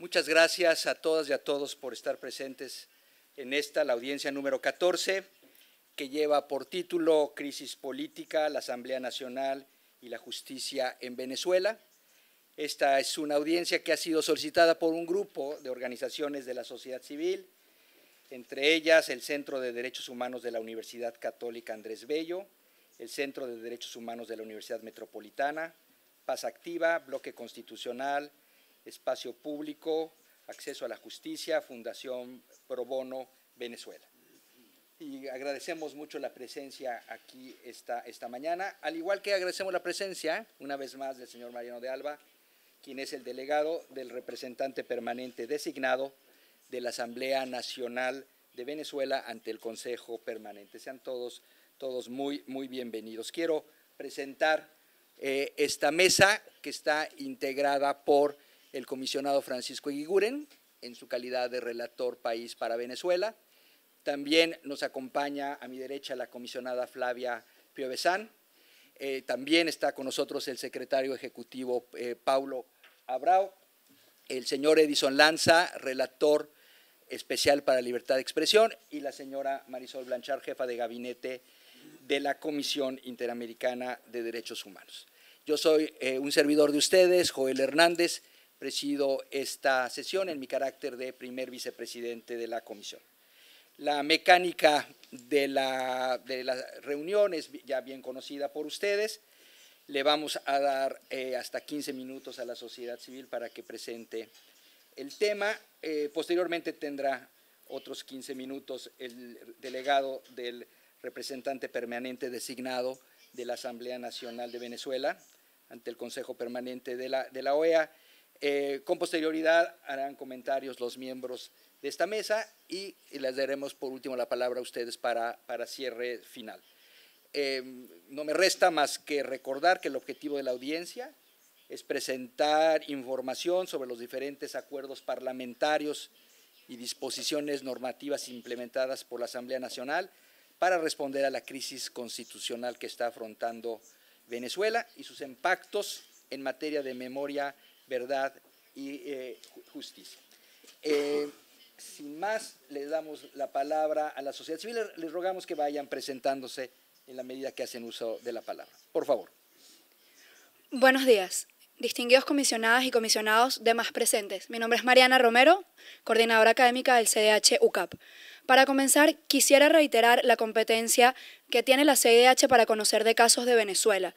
Muchas gracias a todas y a todos por estar presentes en esta, la audiencia número 14, que lleva por título Crisis Política, la Asamblea Nacional y la Justicia en Venezuela. Esta es una audiencia que ha sido solicitada por un grupo de organizaciones de la sociedad civil, entre ellas el Centro de Derechos Humanos de la Universidad Católica Andrés Bello, el Centro de Derechos Humanos de la Universidad Metropolitana, Paz Activa, Bloque Constitucional, Espacio Público, Acceso a la Justicia, Fundación Pro Bono Venezuela. Y agradecemos mucho la presencia aquí esta, mañana, al igual que agradecemos la presencia, una vez más, del señor Mariano de Alba, quien es el delegado del representante permanente designado de la Asamblea Nacional de Venezuela ante el Consejo Permanente. Sean todos, todos muy, muy bienvenidos. Quiero presentar eh, esta mesa que está integrada por el comisionado Francisco Iguiguren, en su calidad de relator país para Venezuela. También nos acompaña a mi derecha la comisionada Flavia Piovesan. Eh, también está con nosotros el secretario ejecutivo eh, Paulo Abrao, el señor Edison Lanza, relator especial para libertad de expresión, y la señora Marisol Blanchard, jefa de gabinete de la Comisión Interamericana de Derechos Humanos. Yo soy eh, un servidor de ustedes, Joel Hernández, presido esta sesión en mi carácter de primer vicepresidente de la comisión. La mecánica de, la, de reunión es ya bien conocida por ustedes. Le vamos a dar eh, hasta 15 minutos a la sociedad civil para que presente el tema. Eh, posteriormente tendrá otros 15 minutos el delegado del representante permanente designado de la Asamblea Nacional de Venezuela ante el Consejo Permanente de de la OEA eh, con posterioridad harán comentarios los miembros de esta mesa y, les daremos por último la palabra a ustedes para, cierre final. Em, no me resta más que recordar que el objetivo de la audiencia es presentar información sobre los diferentes acuerdos parlamentarios y disposiciones normativas implementadas por la Asamblea Nacional para responder a la crisis constitucional que está afrontando Venezuela y sus impactos en materia de memoria verdad y eh, justicia. Eh, sin más, le damos la palabra a la sociedad civil. Les rogamos que vayan presentándose en la medida que hacen uso de la palabra. Por favor. Buenos días. Distinguidos comisionadas y comisionados demás presentes, mi nombre es Mariana Romero, coordinadora académica del CDH UCAP. Para comenzar, quisiera reiterar la competencia que tiene la CDH para conocer de casos de Venezuela,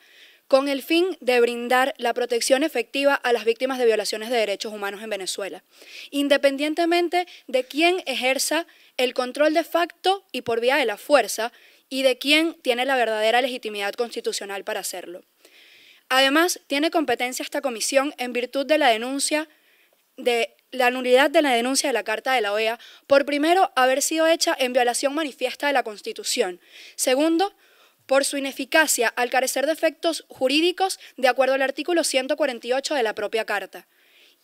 con el fin de brindar la protección efectiva a las víctimas de violaciones de derechos humanos en Venezuela, independientemente de quién ejerza el control de facto y por vía de la fuerza y de quién tiene la verdadera legitimidad constitucional para hacerlo. Además, tiene competencia esta comisión en virtud de la denuncia de la nulidad de la denuncia de la Carta de la OEA por primero haber sido hecha en violación manifiesta de la Constitución, segundo por su ineficacia al carecer de efectos jurídicos de acuerdo al artículo 148 de la propia Carta,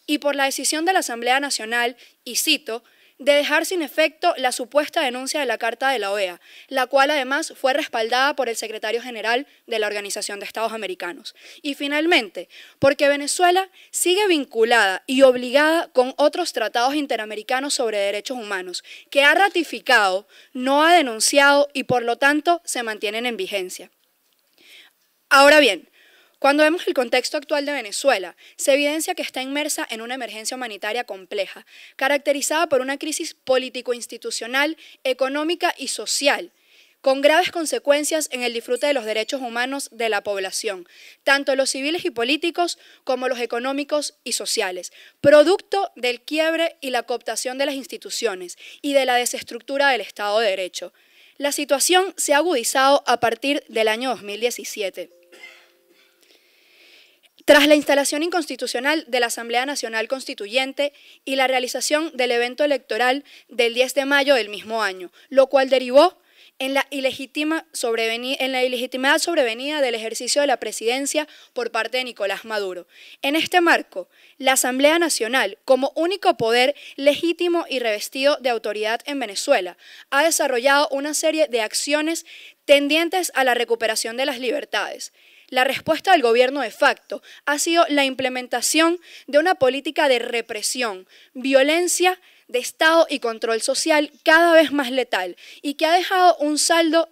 y por la decisión de la Asamblea Nacional, y cito, de dejar sin efecto la supuesta denuncia de la Carta de la OEA, la cual además fue respaldada por el secretario general de la Organización de Estados Americanos. Y finalmente, porque Venezuela sigue vinculada y obligada con otros tratados interamericanos sobre derechos humanos, que ha ratificado, no ha denunciado y por lo tanto se mantienen en vigencia. Ahora bien, cuando vemos el contexto actual de Venezuela, se evidencia que está inmersa en una emergencia humanitaria compleja, caracterizada por una crisis político-institucional, económica y social, con graves consecuencias en el disfrute de los derechos humanos de la población, tanto los civiles y políticos como los económicos y sociales, producto del quiebre y la cooptación de las instituciones y de la desestructura del Estado de Derecho. La situación se ha agudizado a partir del año 2017 tras la instalación inconstitucional de la Asamblea Nacional Constituyente y la realización del evento electoral del 10 de mayo del mismo año, lo cual derivó en la, en la ilegitimidad sobrevenida del ejercicio de la presidencia por parte de Nicolás Maduro. En este marco, la Asamblea Nacional, como único poder legítimo y revestido de autoridad en Venezuela, ha desarrollado una serie de acciones tendientes a la recuperación de las libertades la respuesta del gobierno de facto ha sido la implementación de una política de represión, violencia de Estado y control social cada vez más letal y que ha dejado un saldo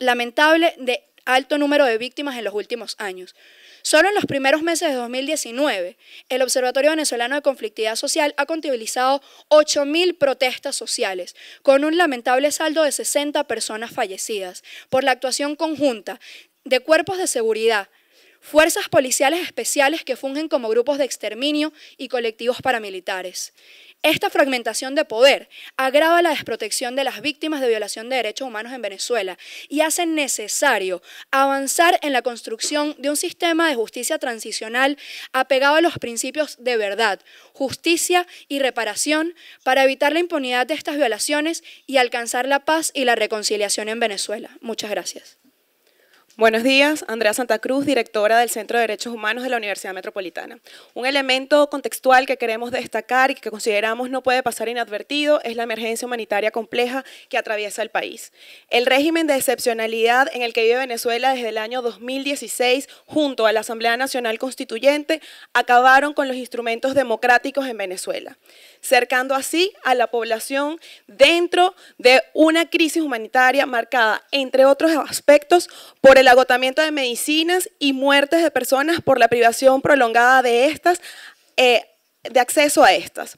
lamentable de alto número de víctimas en los últimos años. Solo en los primeros meses de 2019, el Observatorio Venezolano de Conflictividad Social ha contabilizado 8.000 protestas sociales, con un lamentable saldo de 60 personas fallecidas por la actuación conjunta de cuerpos de seguridad, fuerzas policiales especiales que fungen como grupos de exterminio y colectivos paramilitares. Esta fragmentación de poder agrava la desprotección de las víctimas de violación de derechos humanos en Venezuela y hace necesario avanzar en la construcción de un sistema de justicia transicional apegado a los principios de verdad, justicia y reparación para evitar la impunidad de estas violaciones y alcanzar la paz y la reconciliación en Venezuela. Muchas gracias. Buenos días, Andrea Santa Cruz, directora del Centro de Derechos Humanos de la Universidad Metropolitana. Un elemento contextual que queremos destacar y que consideramos no puede pasar inadvertido es la emergencia humanitaria compleja que atraviesa el país. El régimen de excepcionalidad en el que vive Venezuela desde el año 2016 junto a la Asamblea Nacional Constituyente acabaron con los instrumentos democráticos en Venezuela cercando así a la población dentro de una crisis humanitaria marcada, entre otros aspectos, por el agotamiento de medicinas y muertes de personas por la privación prolongada de estas, eh, de acceso a estas.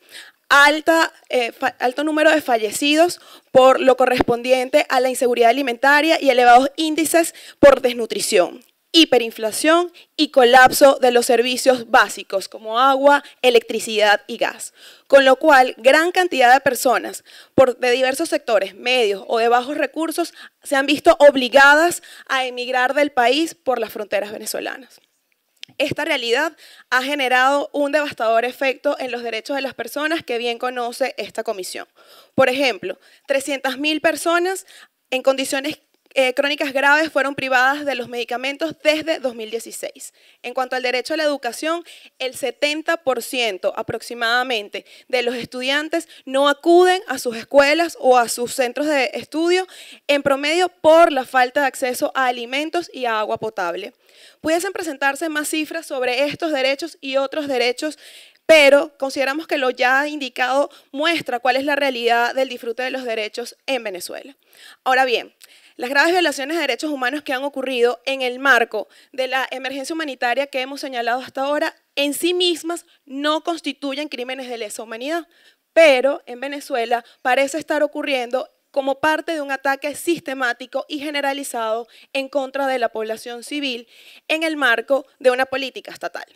Eh, alto número de fallecidos por lo correspondiente a la inseguridad alimentaria y elevados índices por desnutrición hiperinflación y colapso de los servicios básicos como agua, electricidad y gas, con lo cual gran cantidad de personas de diversos sectores, medios o de bajos recursos se han visto obligadas a emigrar del país por las fronteras venezolanas. Esta realidad ha generado un devastador efecto en los derechos de las personas que bien conoce esta comisión. Por ejemplo, 300.000 personas en condiciones eh, crónicas graves fueron privadas de los medicamentos desde 2016. En cuanto al derecho a la educación, el 70% aproximadamente de los estudiantes no acuden a sus escuelas o a sus centros de estudio en promedio por la falta de acceso a alimentos y a agua potable. Pudiesen presentarse más cifras sobre estos derechos y otros derechos pero consideramos que lo ya indicado muestra cuál es la realidad del disfrute de los derechos en Venezuela. Ahora bien, las graves violaciones de derechos humanos que han ocurrido en el marco de la emergencia humanitaria que hemos señalado hasta ahora, en sí mismas no constituyen crímenes de lesa humanidad, pero en Venezuela parece estar ocurriendo como parte de un ataque sistemático y generalizado en contra de la población civil en el marco de una política estatal.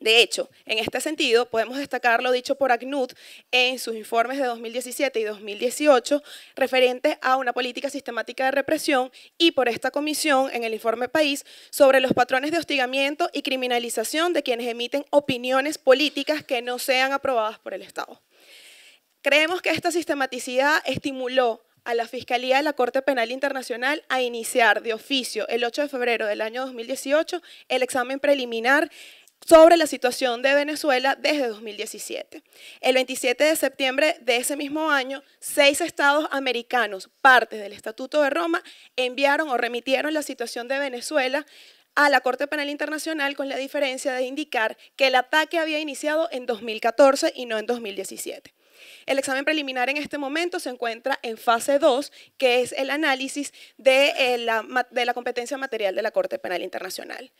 De hecho, en este sentido, podemos destacar lo dicho por ACNUD en sus informes de 2017 y 2018 referentes a una política sistemática de represión y por esta comisión en el informe País sobre los patrones de hostigamiento y criminalización de quienes emiten opiniones políticas que no sean aprobadas por el Estado. Creemos que esta sistematicidad estimuló a la Fiscalía de la Corte Penal Internacional a iniciar de oficio el 8 de febrero del año 2018 el examen preliminar sobre la situación de Venezuela desde 2017. El 27 de septiembre de ese mismo año, seis estados americanos, partes del Estatuto de Roma, enviaron o remitieron la situación de Venezuela a la Corte Penal Internacional con la diferencia de indicar que el ataque había iniciado en 2014 y no en 2017. El examen preliminar en este momento se encuentra en fase 2, que es el análisis de eh, la, de la competencia material de la Corte Penal Internacional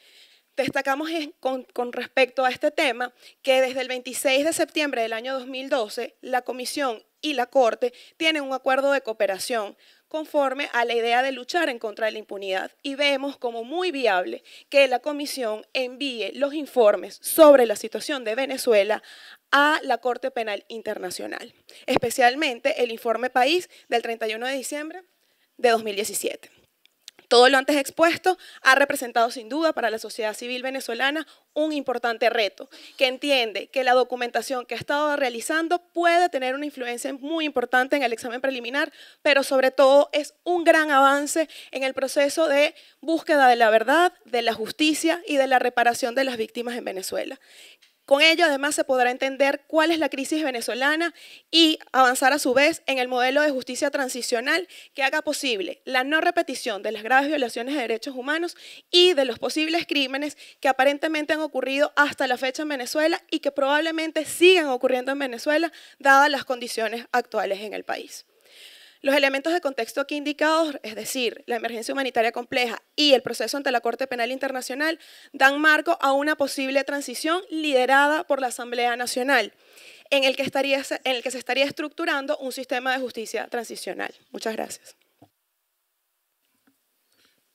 destacamos con, respecto a este tema que desde el 26 de septiembre del año 2012, la Comisión y la Corte tienen un acuerdo de cooperación conforme a la idea de luchar en contra de la impunidad y vemos como muy viable que la Comisión envíe los informes sobre la situación de Venezuela a la Corte Penal Internacional, especialmente el informe país del 31 de diciembre de 2017. Todo lo antes expuesto ha representado sin duda para la sociedad civil venezolana un importante reto, que entiende que la documentación que ha estado realizando puede tener una influencia muy importante en el examen preliminar, pero sobre todo es un gran avance en el proceso de búsqueda de la verdad, de la justicia y de la reparación de las víctimas en Venezuela. Con ello, además, se podrá entender cuál es la crisis venezolana y avanzar a su vez en el modelo de justicia transicional que haga posible la no repetición de las graves violaciones de derechos humanos y de los posibles crímenes que aparentemente han ocurrido hasta la fecha en Venezuela y que probablemente sigan ocurriendo en Venezuela, dadas las condiciones actuales en el país. Los elementos de contexto aquí indicados, es decir, la emergencia humanitaria compleja y el proceso ante la Corte Penal Internacional, dan marco a una posible transición liderada por la Asamblea Nacional, en el que, estaría, en el que se estaría estructurando un sistema de justicia transicional. Muchas gracias.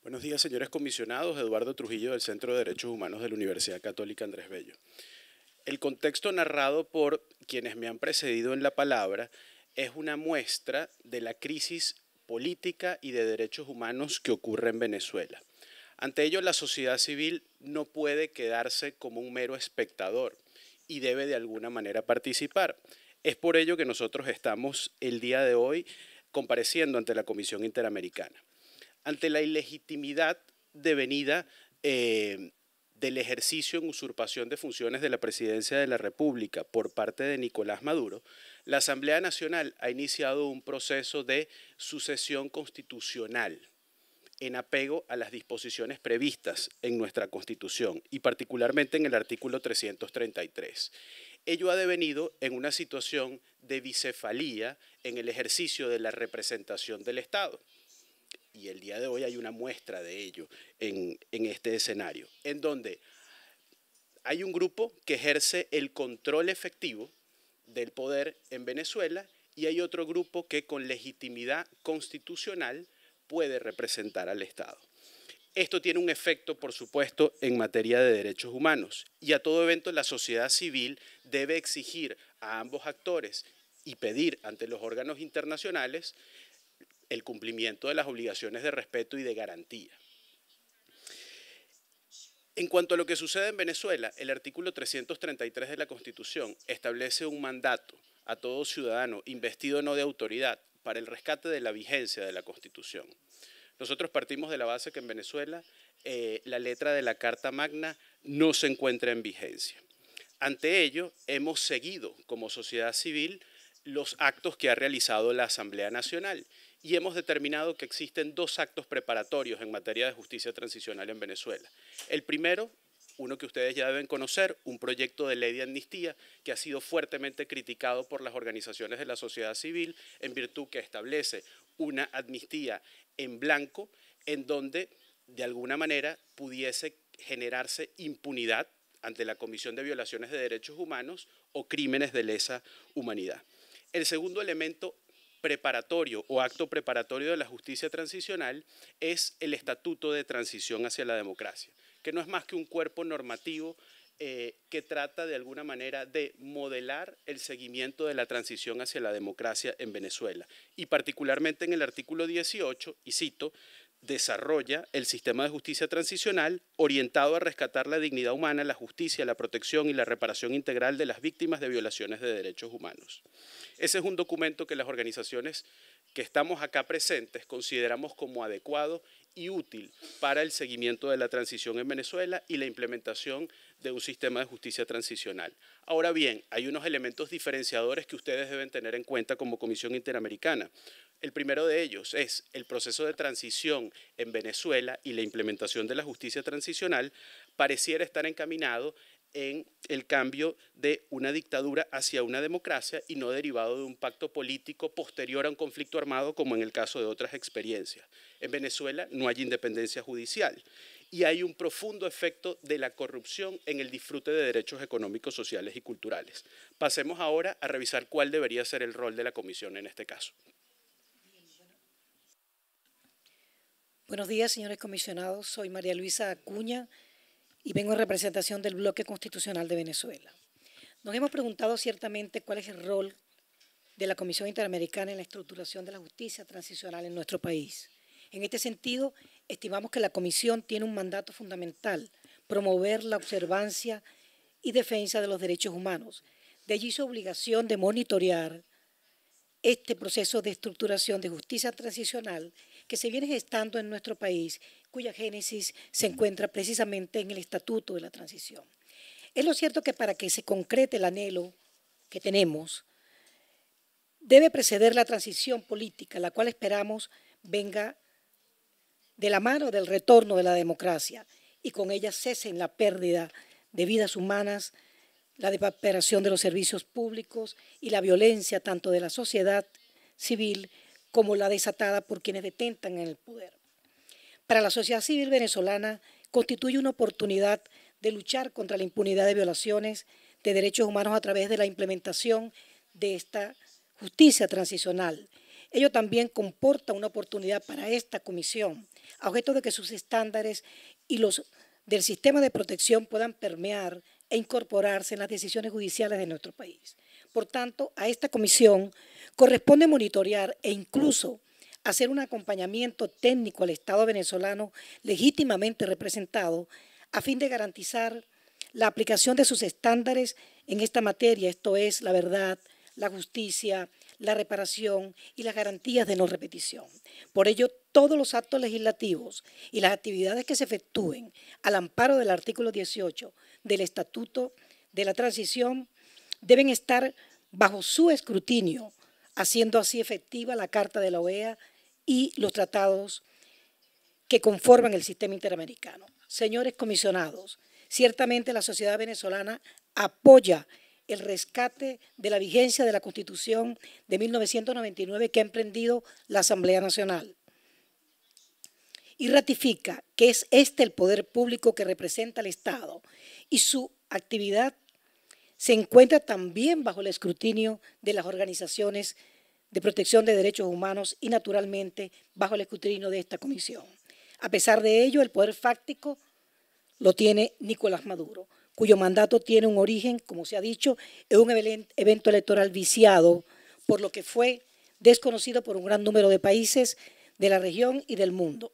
Buenos días, señores comisionados. Eduardo Trujillo, del Centro de Derechos Humanos de la Universidad Católica Andrés Bello. El contexto narrado por quienes me han precedido en la palabra es una muestra de la crisis política y de derechos humanos que ocurre en Venezuela. Ante ello, la sociedad civil no puede quedarse como un mero espectador y debe de alguna manera participar. Es por ello que nosotros estamos el día de hoy compareciendo ante la Comisión Interamericana. Ante la ilegitimidad devenida eh, del ejercicio en usurpación de funciones de la presidencia de la República por parte de Nicolás Maduro, la Asamblea Nacional ha iniciado un proceso de sucesión constitucional en apego a las disposiciones previstas en nuestra Constitución y particularmente en el artículo 333. Ello ha devenido en una situación de bicefalía en el ejercicio de la representación del Estado. Y el día de hoy hay una muestra de ello en, en este escenario, en donde hay un grupo que ejerce el control efectivo del poder en Venezuela y hay otro grupo que con legitimidad constitucional puede representar al Estado. Esto tiene un efecto, por supuesto, en materia de derechos humanos y a todo evento la sociedad civil debe exigir a ambos actores y pedir ante los órganos internacionales el cumplimiento de las obligaciones de respeto y de garantía. En cuanto a lo que sucede en Venezuela, el artículo 333 de la Constitución establece un mandato a todo ciudadano investido no de autoridad para el rescate de la vigencia de la Constitución. Nosotros partimos de la base que en Venezuela eh, la letra de la Carta Magna no se encuentra en vigencia. Ante ello, hemos seguido como sociedad civil los actos que ha realizado la Asamblea Nacional y hemos determinado que existen dos actos preparatorios en materia de justicia transicional en Venezuela. El primero, uno que ustedes ya deben conocer, un proyecto de ley de amnistía que ha sido fuertemente criticado por las organizaciones de la sociedad civil en virtud que establece una amnistía en blanco en donde de alguna manera pudiese generarse impunidad ante la Comisión de Violaciones de Derechos Humanos o crímenes de lesa humanidad. El segundo elemento preparatorio o acto preparatorio de la justicia transicional es el Estatuto de Transición hacia la Democracia, que no es más que un cuerpo normativo eh, que trata de alguna manera de modelar el seguimiento de la transición hacia la democracia en Venezuela. Y particularmente en el artículo 18, y cito, desarrolla el sistema de justicia transicional orientado a rescatar la dignidad humana, la justicia, la protección y la reparación integral de las víctimas de violaciones de derechos humanos. Ese es un documento que las organizaciones que estamos acá presentes consideramos como adecuado y útil para el seguimiento de la transición en Venezuela y la implementación de un sistema de justicia transicional. Ahora bien, hay unos elementos diferenciadores que ustedes deben tener en cuenta como Comisión Interamericana. El primero de ellos es el proceso de transición en Venezuela y la implementación de la justicia transicional pareciera estar encaminado en el cambio de una dictadura hacia una democracia y no derivado de un pacto político posterior a un conflicto armado como en el caso de otras experiencias. En Venezuela no hay independencia judicial y hay un profundo efecto de la corrupción en el disfrute de derechos económicos, sociales y culturales. Pasemos ahora a revisar cuál debería ser el rol de la Comisión en este caso. Buenos días, señores comisionados. Soy María Luisa Acuña y vengo en representación del Bloque Constitucional de Venezuela. Nos hemos preguntado ciertamente cuál es el rol de la Comisión Interamericana en la estructuración de la justicia transicional en nuestro país. En este sentido, estimamos que la Comisión tiene un mandato fundamental, promover la observancia y defensa de los derechos humanos. De allí su obligación de monitorear este proceso de estructuración de justicia transicional que se viene gestando en nuestro país, cuya génesis se encuentra precisamente en el Estatuto de la Transición. Es lo cierto que para que se concrete el anhelo que tenemos, debe preceder la transición política, la cual esperamos venga de la mano del retorno de la democracia y con ella cesen la pérdida de vidas humanas, la depauperación de los servicios públicos y la violencia tanto de la sociedad civil como la desatada por quienes detentan en el poder. Para la sociedad civil venezolana constituye una oportunidad de luchar contra la impunidad de violaciones de derechos humanos a través de la implementación de esta justicia transicional. Ello también comporta una oportunidad para esta comisión, a objeto de que sus estándares y los del sistema de protección puedan permear e incorporarse en las decisiones judiciales de nuestro país. Por tanto, a esta comisión corresponde monitorear e incluso hacer un acompañamiento técnico al Estado venezolano legítimamente representado a fin de garantizar la aplicación de sus estándares en esta materia, esto es la verdad, la justicia, la reparación y las garantías de no repetición. Por ello, todos los actos legislativos y las actividades que se efectúen al amparo del artículo 18 del Estatuto de la Transición deben estar bajo su escrutinio, haciendo así efectiva la Carta de la OEA y los tratados que conforman el sistema interamericano. Señores comisionados, ciertamente la sociedad venezolana apoya el rescate de la vigencia de la Constitución de 1999 que ha emprendido la Asamblea Nacional y ratifica que es este el poder público que representa al Estado y su actividad se encuentra también bajo el escrutinio de las organizaciones de protección de derechos humanos y naturalmente bajo el escrutinio de esta comisión. A pesar de ello, el poder fáctico lo tiene Nicolás Maduro, cuyo mandato tiene un origen, como se ha dicho, en un evento electoral viciado, por lo que fue desconocido por un gran número de países de la región y del mundo.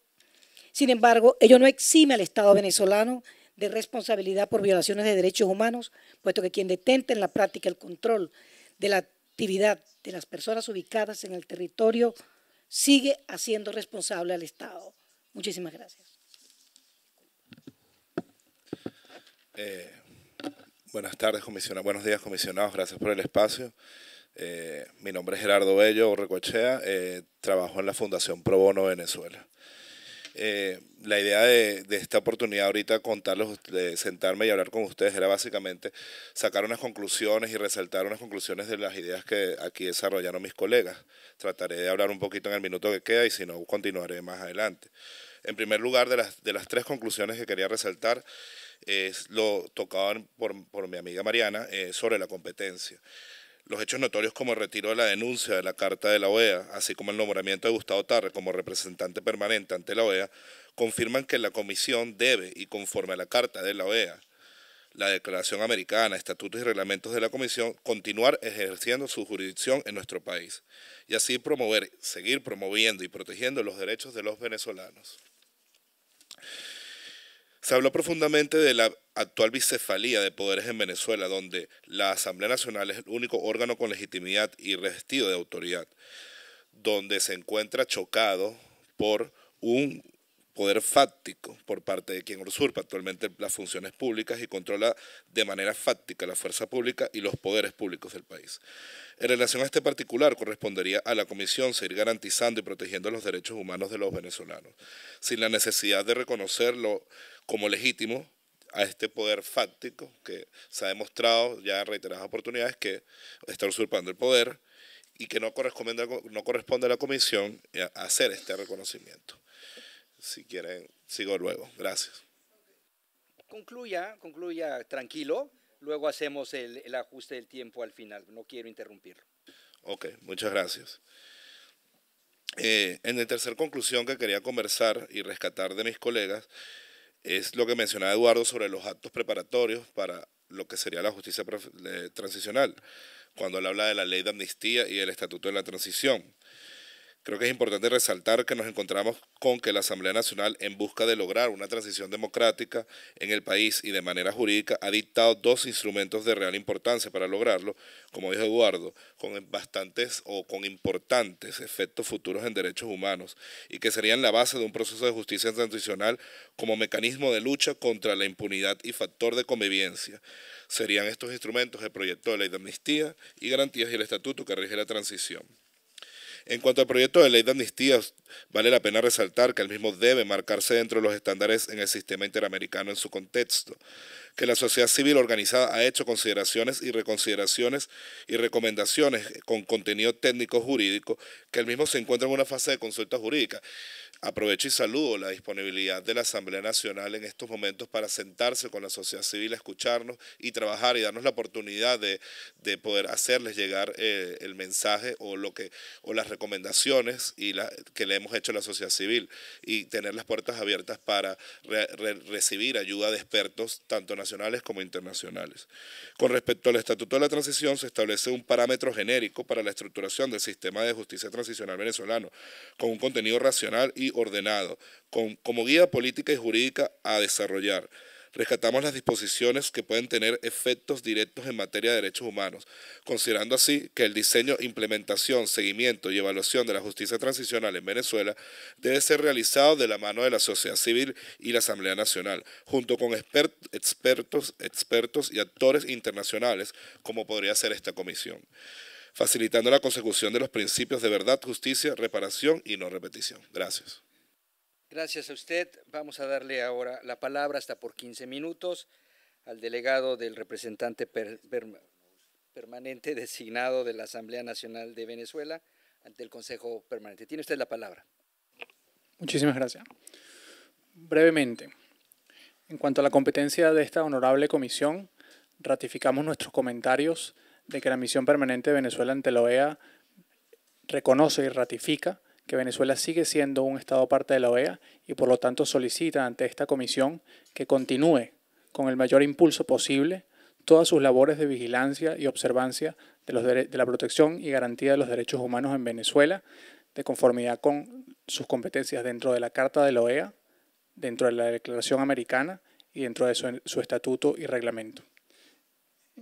Sin embargo, ello no exime al Estado venezolano de responsabilidad por violaciones de derechos humanos, puesto que quien detente en la práctica el control de la actividad de las personas ubicadas en el territorio sigue haciendo responsable al Estado. Muchísimas gracias. Eh, buenas tardes, comisionado. Buenos días, comisionados. Gracias por el espacio. Eh, mi nombre es Gerardo Bello Recochea. Eh, trabajo en la Fundación Pro Bono Venezuela. Eh, la idea de, esta oportunidad ahorita, contarlos, de sentarme y hablar con ustedes, era básicamente sacar unas conclusiones y resaltar unas conclusiones de las ideas que aquí desarrollaron mis colegas. Trataré de hablar un poquito en el minuto que queda y si no, continuaré más adelante. En primer lugar, de las, de las tres conclusiones que quería resaltar, es lo tocado por, mi amiga Mariana eh, sobre la competencia. Los hechos notorios como el retiro de la denuncia de la Carta de la OEA, así como el nombramiento de Gustavo Tarre como representante permanente ante la OEA, confirman que la Comisión debe, y conforme a la Carta de la OEA, la Declaración Americana, estatutos y reglamentos de la Comisión, continuar ejerciendo su jurisdicción en nuestro país y así promover, seguir promoviendo y protegiendo los derechos de los venezolanos. Se habló profundamente de la actual bicefalía de poderes en Venezuela, donde la Asamblea Nacional es el único órgano con legitimidad y revestido de autoridad, donde se encuentra chocado por un poder fáctico por parte de quien usurpa actualmente las funciones públicas y controla de manera fáctica la fuerza pública y los poderes públicos del país. En relación a este particular, correspondería a la Comisión seguir garantizando y protegiendo los derechos humanos de los venezolanos, sin la necesidad de reconocerlo como legítimo a este poder fáctico que se ha demostrado ya en reiteradas oportunidades que está usurpando el poder y que no corresponde, no corresponde a la Comisión eh, hacer este reconocimiento si quieren, sigo luego. Gracias. Concluya, concluya tranquilo. Luego hacemos el, ajuste del tiempo al final. No quiero interrumpirlo. Ok, muchas gracias. Eh, en la tercera conclusión que quería conversar y rescatar de mis colegas es lo que mencionaba Eduardo sobre los actos preparatorios para lo que sería la justicia eh, transicional, cuando él habla de la ley de amnistía y el estatuto de la transición. Creo que es importante resaltar que nos encontramos con que la Asamblea Nacional, en busca de lograr una transición democrática en el país y de manera jurídica, ha dictado dos instrumentos de real importancia para lograrlo, como dijo Eduardo, con bastantes o con importantes efectos futuros en derechos humanos y que serían la base de un proceso de justicia transicional como mecanismo de lucha contra la impunidad y factor de convivencia. Serían estos instrumentos el proyecto de ley de amnistía y garantías y el estatuto que rige la transición. En cuanto al proyecto de ley de amnistía, vale la pena resaltar que el mismo debe marcarse dentro de los estándares en el sistema interamericano en su contexto, que la sociedad civil organizada ha hecho consideraciones y reconsideraciones y recomendaciones con contenido técnico jurídico, que el mismo se encuentra en una fase de consulta jurídica. Aprovecho y saludo la disponibilidad de la Asamblea Nacional en estos momentos para sentarse con la sociedad civil, escucharnos y trabajar y darnos la oportunidad de, de poder hacerles llegar eh, el mensaje o, lo que, o las recomendaciones y que le hemos hecho a la sociedad civil y tener las puertas abiertas para recibir ayuda de expertos, tanto nacionales como internacionales. Con respecto al Estatuto de la Transición, se establece un parámetro genérico para la estructuración del sistema de justicia transicional venezolano, con un contenido racional y ordenado, con, como guía política y jurídica a desarrollar. Rescatamos las disposiciones que pueden tener efectos directos en materia de derechos humanos, considerando así que el diseño, implementación, seguimiento y evaluación de la justicia transicional en Venezuela debe ser realizado de la mano de la sociedad civil y la Asamblea Nacional, junto con expertos, expertos y actores internacionales, como podría ser esta comisión facilitando la consecución de los principios de verdad, justicia, reparación y no repetición. Gracias. Gracias a usted. Vamos a darle ahora la palabra hasta por 15 minutos al delegado del representante permanente designado de la Asamblea Nacional de Venezuela ante el Consejo Permanente. Tiene usted la palabra. Muchísimas gracias. Brevemente, en cuanto a la competencia de esta honorable comisión, ratificamos nuestros comentarios de que la misión permanente de Venezuela ante la OEA reconoce y ratifica que Venezuela sigue siendo un Estado parte de la OEA y por lo tanto solicita ante esta comisión que continúe con el mayor impulso posible todas sus labores de vigilancia y observancia de, los de la protección y garantía de los derechos humanos en Venezuela, de conformidad con sus competencias dentro de la Carta de la OEA, dentro de la Declaración Americana y dentro de su estatuto y reglamento.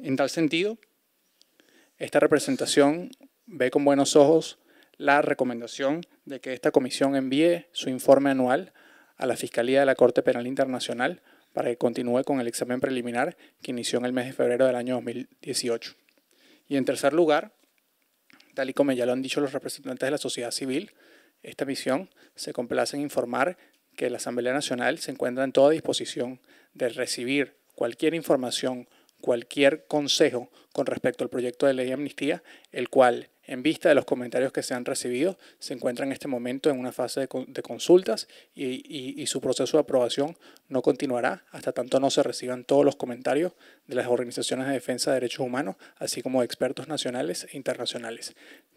En tal sentido, esta representación ve con buenos ojos la recomendación de que esta comisión envíe su informe anual a la Fiscalía de la Corte Penal Internacional para que continúe con el examen preliminar que inició en el mes de febrero del año 2018. Y en tercer lugar, tal y como ya lo han dicho los representantes de la sociedad civil, esta misión se complace en informar que la Asamblea Nacional se encuentra en toda disposición de recibir cualquier información cualquier consejo con respecto al proyecto de ley de amnistía, el cual, en vista de los comentarios que se han recibido, se encuentra en este momento en una fase de, consultas y, su proceso de aprobación no continuará hasta tanto no se reciban todos los comentarios de las organizaciones de defensa de derechos humanos, así como expertos nacionales e internacionales.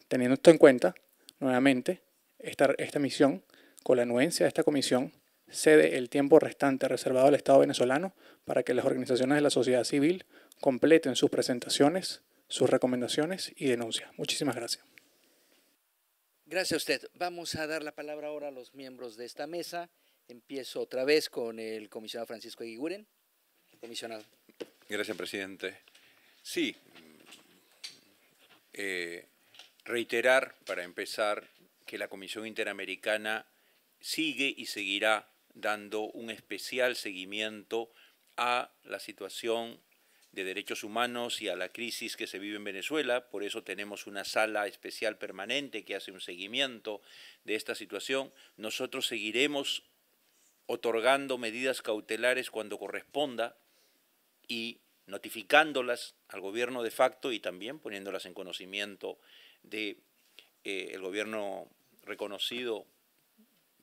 Teniendo esto en cuenta, nuevamente, esta, esta misión, con la anuencia de esta comisión, cede el tiempo restante reservado al Estado venezolano para que las organizaciones de la sociedad civil completen sus presentaciones, sus recomendaciones y denuncias. Muchísimas gracias. Gracias a usted. Vamos a dar la palabra ahora a los miembros de esta mesa. Empiezo otra vez con el comisionado Francisco Eguiguren. Comisionado. Gracias, presidente. Sí, eh, reiterar para empezar que la Comisión Interamericana sigue y seguirá dando un especial seguimiento a la situación de derechos humanos y a la crisis que se vive en Venezuela. Por eso tenemos una sala especial permanente que hace un seguimiento de esta situación. Nosotros seguiremos otorgando medidas cautelares cuando corresponda y notificándolas al gobierno de facto y también poniéndolas en conocimiento del de, eh, gobierno reconocido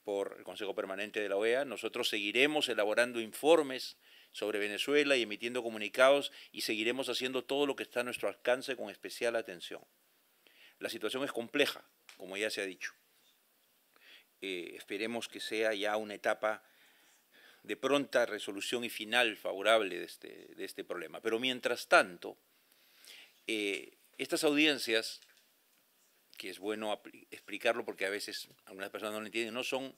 por el Consejo Permanente de la OEA. Nosotros seguiremos elaborando informes sobre Venezuela y emitiendo comunicados y seguiremos haciendo todo lo que está a nuestro alcance con especial atención. La situación es compleja, como ya se ha dicho. Eh, esperemos que sea ya una etapa de pronta resolución y final favorable de este, este problema. Pero mientras tanto, eh, estas audiencias que es bueno explicarlo porque a veces algunas personas no lo entienden, no son,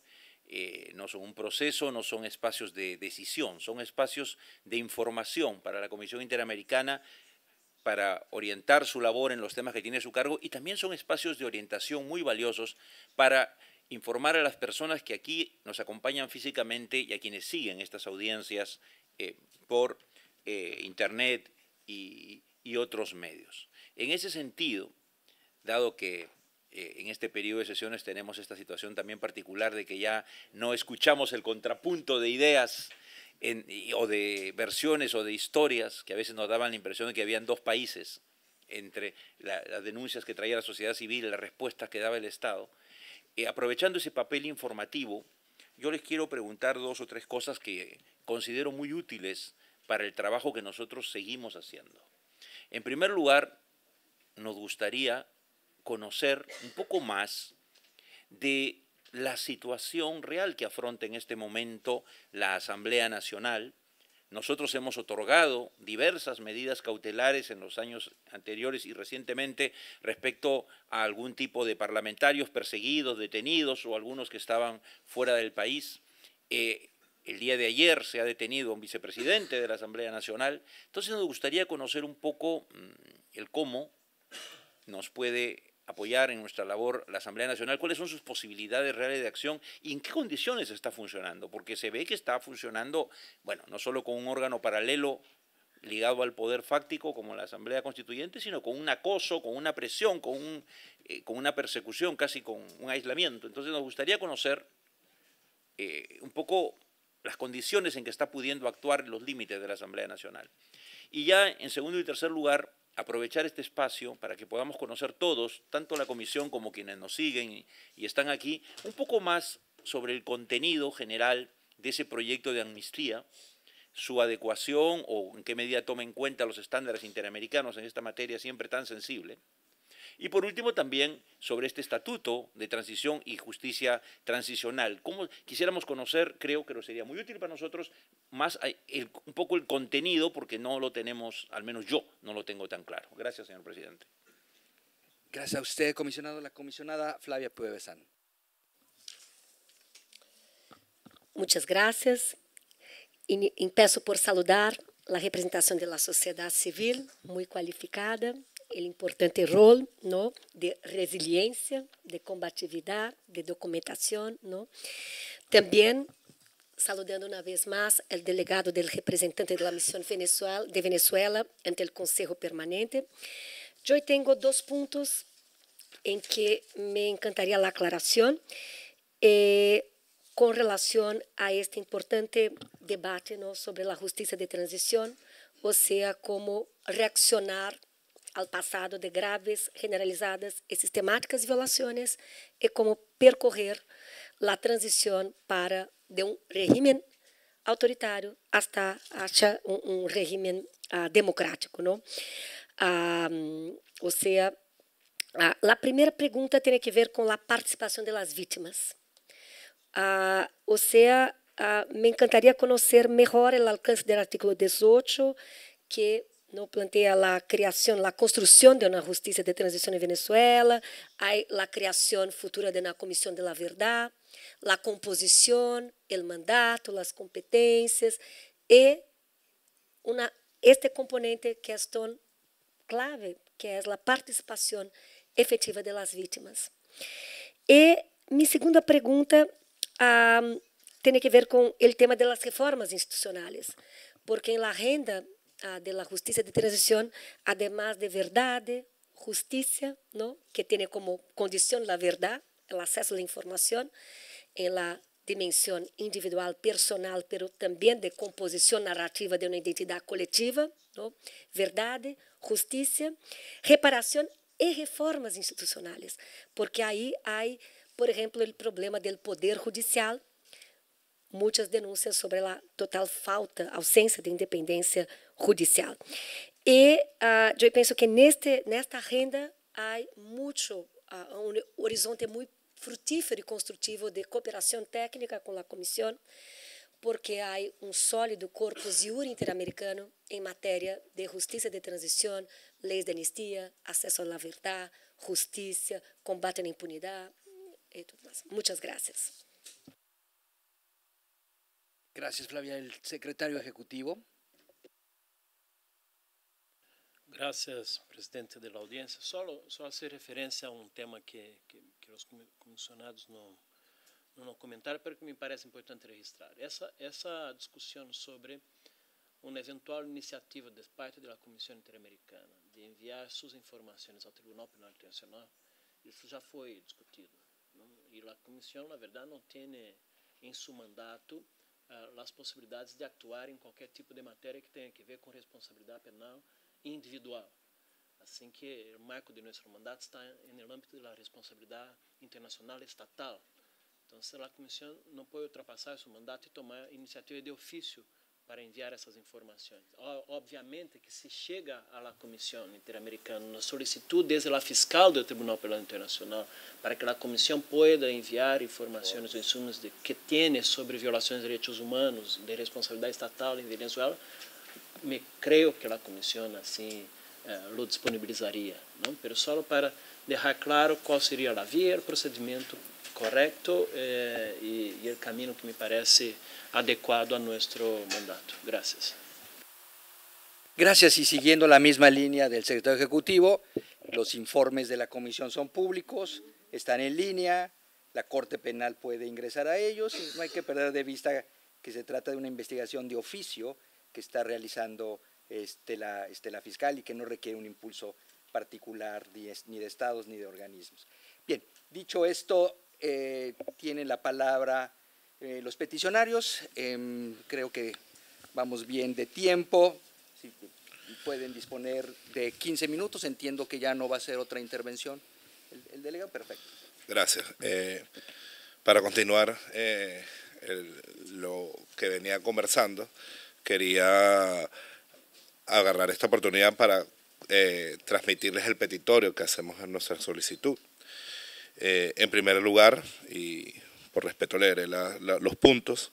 eh, no son un proceso, no son espacios de decisión, son espacios de información para la Comisión Interamericana para orientar su labor en los temas que tiene su cargo y también son espacios de orientación muy valiosos para informar a las personas que aquí nos acompañan físicamente y a quienes siguen estas audiencias eh, por eh, Internet y otros medios. En ese sentido, dado que eh, en este periodo de sesiones tenemos esta situación también particular de que ya no escuchamos el contrapunto de ideas o de versiones o de historias que a veces nos daban la impresión de que habían dos países entre las denuncias que traía la sociedad civil y las respuestas que daba el Estado. Eh, aprovechando ese papel informativo, yo les quiero preguntar dos o tres cosas que considero muy útiles para el trabajo que nosotros seguimos haciendo. En primer lugar, nos gustaría conocer un poco más de la situación real que afronta en este momento la Asamblea Nacional. Nosotros hemos otorgado diversas medidas cautelares en los años anteriores y recientemente respecto a algún tipo de parlamentarios perseguidos, detenidos o algunos que estaban fuera del país. Eh, el día de ayer se ha detenido un vicepresidente de la Asamblea Nacional. Entonces nos gustaría conocer un poco mm, el cómo nos puede apoyar en nuestra labor la Asamblea Nacional, cuáles son sus posibilidades reales de acción y en qué condiciones está funcionando, porque se ve que está funcionando, bueno, no solo con un órgano paralelo ligado al poder fáctico como la Asamblea Constituyente, sino con un acoso, con una presión, con, eh, una persecución, casi con un aislamiento. Entonces nos gustaría conocer eh, un poco las condiciones en que está pudiendo actuar los límites de la Asamblea Nacional. Y ya en segundo y tercer lugar, aprovechar este espacio para que podamos conocer todos, tanto la comisión como quienes nos siguen y están aquí, un poco más sobre el contenido general de ese proyecto de amnistía, su adecuación o en qué medida toma en cuenta los estándares interamericanos en esta materia siempre tan sensible. Y por último, también sobre este estatuto de transición y justicia transicional. ¿Cómo quisiéramos conocer? Creo que sería muy útil para nosotros, más un poco el contenido, porque no lo tenemos, al menos yo no lo tengo tan claro. Gracias, señor presidente. Gracias a usted, comisionado. La comisionada Flavia Puevesan. Muchas gracias. empiezo por saludar la representación de la sociedad civil, muy cualificada, el importante rol ¿no? de resiliencia, de combatividad, de documentación. ¿no? También saludando una vez más al delegado del representante de la misión de Venezuela ante el Consejo Permanente. Yo tengo dos puntos en que me encantaría la aclaración eh, con relación a este importante debate ¿no? sobre la justicia de transición, o sea, cómo reaccionar al passado de graves, generalizadas e sistemáticas violações e como percorrer a transição para de um regime autoritário até hasta um, regime ah, democrático, não? Ah, hum, ou seja, a primeira pergunta tem a ver com a participação das vítimas. Ah, ou seja, me encantaria conhecer melhor o alcance do artigo 18 que no plantea la creación, la construcción de una justicia de transición en Venezuela, hay la creación futura de una comisión de la verdad, la composición, el mandato, las competencias y una, este componente que es tan clave, que es la participación efectiva de las víctimas. Y mi segunda pregunta um, tiene que ver con el tema de las reformas institucionales, porque en la agenda de la justicia de transición, además de verdad, justicia, ¿no? que tiene como condición la verdad, el acceso a la información, en la dimensão individual, personal, pero também de composição narrativa de uma identidade coletiva, verdade, justiça, reparação e reformas institucionais, porque aí há, por exemplo, o problema do poder judicial, muitas denúncias sobre a total falta, ausência de independência judicial. E uh, ah, eu penso que neste nesta renda há muito uh, ah, um horizonte muito frutífero e construtivo de cooperação técnica com a comissão, porque há um sólido corpo jurídico interamericano em matéria de justiça de transição, leis de anistia, acesso à verdade, justiça, combate à impunidade e tudo mais. Muitas graças. Gracias, Flavia. El secretario ejecutivo. Gracias, presidente da audiência. Só, só hacer referência a um tema que, que, que os comissionados no, no comentário, pero que me parece importante registrar. Essa, discussão sobre uma eventual iniciativa de parte da Comissão Interamericana de enviar suas informações ao Tribunal Penal Internacional, isso já foi discutido. E a Comissão, na verdade, não tem em seu mandato ah, as possibilidades de atuar em qualquer tipo de matéria que tenha que ver com responsabilidade penal individual. Assim que o marco de nosso mandato está no âmbito da responsabilidade internacional estatal. Então, a comissão não pode ultrapassar seu mandato e tomar iniciativa de ofício para enviar essas informações. Obviamente que se chega à Comissão Interamericana na solicitude desde lá fiscal do Tribunal Penal Internacional para que a Comissão possa enviar informações ou insumos de, que tem sobre violações de direitos humanos, de responsabilidade estatal em Venezuela, me creo que la comisión así eh, lo disponibilizaría, pero solo para dejar claro cuál sería la vía, el procedimiento correcto eh, y el camino que me parece adecuado a nuestro mandato. Gracias. Gracias y siguiendo la misma línea del secretario ejecutivo, los informes de la comisión son públicos, están en línea, la Corte Penal puede ingresar a ellos y no hay que perder de vista que se trata de una investigación de oficio que está realizando este, la, este, la fiscal y que no requiere un impulso particular ni, de estados ni de organismos. Bien, dicho esto, eh, tienen la palabra eh, los peticionarios. Em, creo que vamos bien de tiempo. pueden disponer de 15 minutos, entiendo que ya no va a ser otra intervención. El, delegado, perfecto. Gracias. Eh, para continuar lo que venía conversando, quería agarrar esta oportunidad para eh, transmitirles el petitorio que hacemos en nuestra solicitud. Eh, en primer lugar, y por respeto leeré los puntos,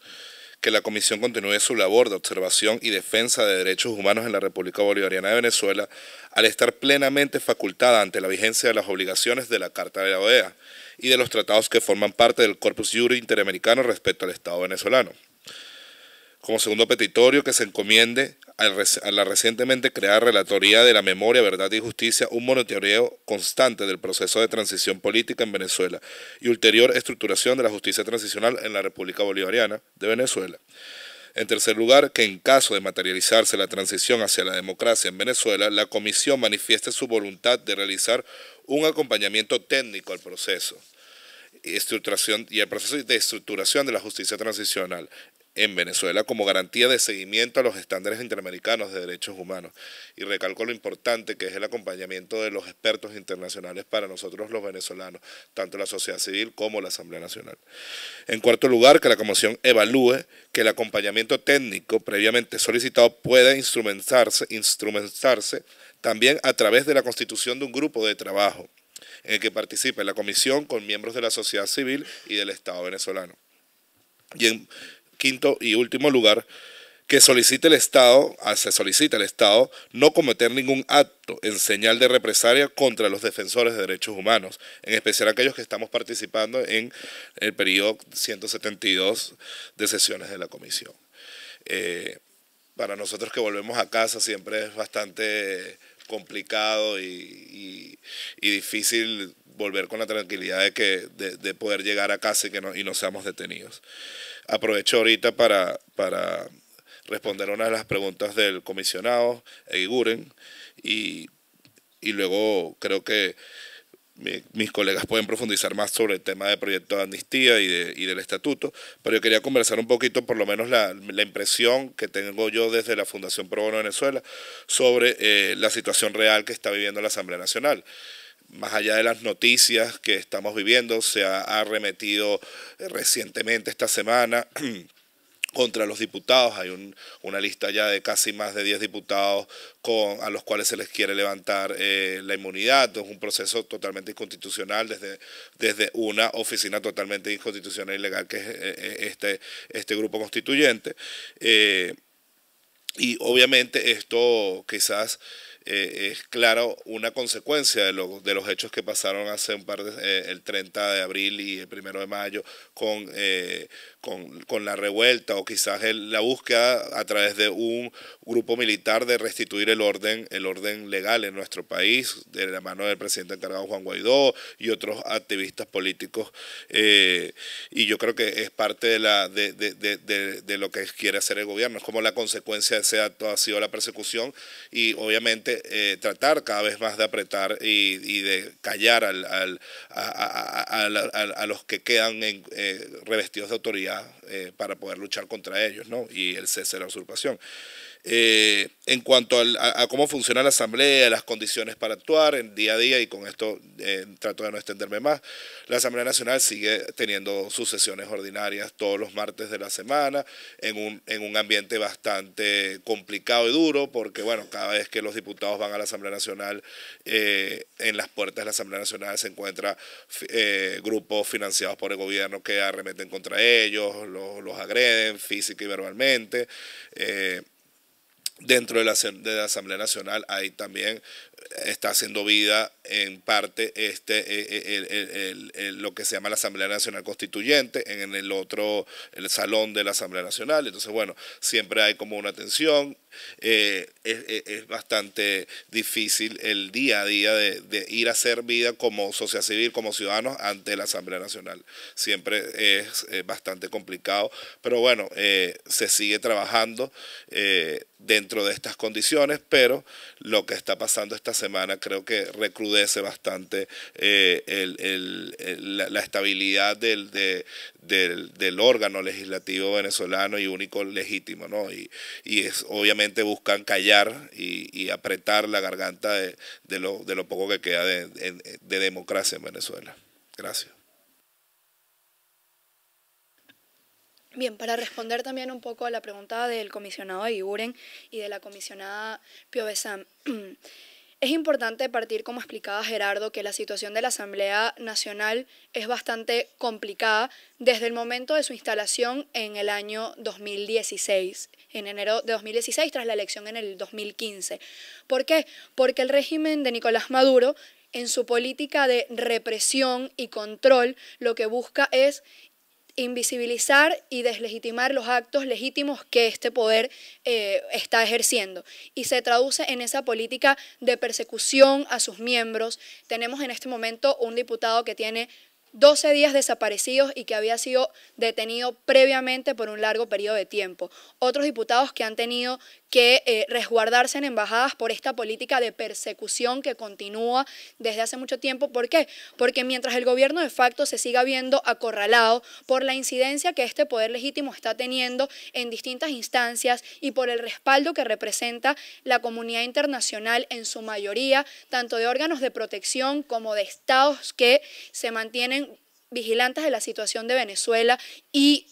que la Comisión continúe su labor de observación y defensa de derechos humanos en la República Bolivariana de Venezuela al estar plenamente facultada ante la vigencia de las obligaciones de la Carta de la OEA y de los tratados que forman parte del Corpus Juris Interamericano respecto al Estado venezolano. Como segundo petitorio, que se encomiende a la recientemente creada Relatoría de la Memoria, Verdad y Justicia un monitoreo constante del proceso de transición política en Venezuela y ulterior estructuración de la justicia transicional en la República Bolivariana de Venezuela. En tercer lugar, que en caso de materializarse la transición hacia la democracia en Venezuela, la Comisión manifieste su voluntad de realizar un acompañamiento técnico al proceso y, estructuración, y el proceso de estructuración de la justicia transicional en Venezuela como garantía de seguimiento a los estándares interamericanos de derechos humanos. Y recalco lo importante que es el acompañamiento de los expertos internacionales para nosotros los venezolanos, tanto la sociedad civil como la Asamblea Nacional. En cuarto lugar, que la Comisión evalúe que el acompañamiento técnico previamente solicitado pueda instrumentarse, instrumentarse también a través de la constitución de un grupo de trabajo en el que participe la comisión con miembros de la sociedad civil y del Estado venezolano. Y en quinto y último lugar, que solicite el Estado, ah, se solicita el Estado no cometer ningún acto en señal de represalia contra los defensores de derechos humanos, en especial aquellos que estamos participando en el periodo 172 de sesiones de la Comisión. Eh, para nosotros que volvemos a casa siempre es bastante complicado y, y difícil volver con la tranquilidad de, que, de, poder llegar a casa y, que no, y no seamos detenidos. Aprovecho ahorita para, para responder una de las preguntas del comisionado Eiguren y, y luego creo que mis colegas pueden profundizar más sobre el tema del proyecto de amnistía y, del estatuto, pero yo quería conversar un poquito, por lo menos la, impresión que tengo yo desde la Fundación Pro Bono Venezuela sobre eh, la situación real que está viviendo la Asamblea Nacional más allá de las noticias que estamos viviendo, se ha arremetido eh, recientemente esta semana contra los diputados. Hay una lista ya de casi más de 10 diputados con, a los cuales se les quiere levantar eh, la inmunidad. Es un proceso totalmente inconstitucional desde, desde una oficina totalmente inconstitucional y e ilegal que es eh, este, este grupo constituyente. y obviamente esto quizás eh, es claro una consecuencia de, de, los hechos que pasaron hace un par de, eh, el 30 de abril y el 1 de mayo con eh, con, la revuelta o quizás la búsqueda a través de un grupo militar de restituir el orden, el orden legal en nuestro país, de la mano del presidente encargado Juan Guaidó y otros activistas políticos. Eh, y yo creo que es parte de, la, de, lo que quiere hacer el gobierno. Es como la consecuencia de ese acto ha sido la persecución y obviamente eh, tratar cada vez más de apretar y, de callar a, los que quedan en, eh, revestidos de autoridad eh, para poder luchar contra ellos ¿no? y el cese de la usurpación. Eh, en cuanto a, cómo funciona la asamblea, las condiciones para actuar en día a día, y con esto eh, trato de no extenderme más, la Asamblea Nacional sigue teniendo sus sesiones ordinarias todos los martes de la semana, en un, en un ambiente bastante complicado y duro, porque bueno, cada vez que los diputados van a la Asamblea Nacional, eh, en las puertas de la Asamblea Nacional se encuentra grupos financiados por el gobierno que arremeten contra ellos, los, agreden física y verbalmente. Dentro de la, de la Asamblea Nacional hay también está haciendo vida en parte este, eh, eh, lo que se llama la Asamblea Nacional Constituyente, en el otro, el salón de la Asamblea Nacional. Entonces, bueno, siempre hay como una tensión. Eh, es, bastante difícil el día a día de, ir a hacer vida como sociedad civil, como ciudadanos ante la Asamblea Nacional. Siempre es, bastante complicado, pero bueno, se sigue trabajando dentro de estas condiciones, pero lo que está pasando está semana creo que recrudece bastante eh, la, estabilidad del, del, órgano legislativo venezolano y único legítimo, ¿no? Y, es, obviamente buscan callar y, apretar la garganta de, lo, poco que queda de, democracia en Venezuela. Gracias. Bien, para responder también un poco a la pregunta del comisionado Iguren y de la comisionada Piovesan Es importante partir, como explicaba Gerardo, que la situación de la Asamblea Nacional es bastante complicada desde el momento de su instalación en el año 2016, en enero de 2016, tras la elección en el 2015. ¿Por qué? Porque el régimen de Nicolás Maduro en su política de represión y control, lo que busca es invisibilizar y deslegitimar los actos legítimos que este poder eh, está ejerciendo. Y se traduce en esa política de persecución a sus miembros. Tenemos en este momento un diputado que tiene 12 días desaparecidos y que había sido detenido previamente por un largo periodo de tiempo. Otros diputados que han tenido que eh, resguardarse en embajadas por esta política de persecución que continúa desde hace mucho tiempo. ¿Por qué? Porque mientras el gobierno de facto se siga viendo acorralado por la incidencia que este poder legítimo está teniendo en distintas instancias y por el respaldo que representa la comunidad internacional en su mayoría, tanto de órganos de protección como de estados que se mantienen vigilantes de la situación de Venezuela y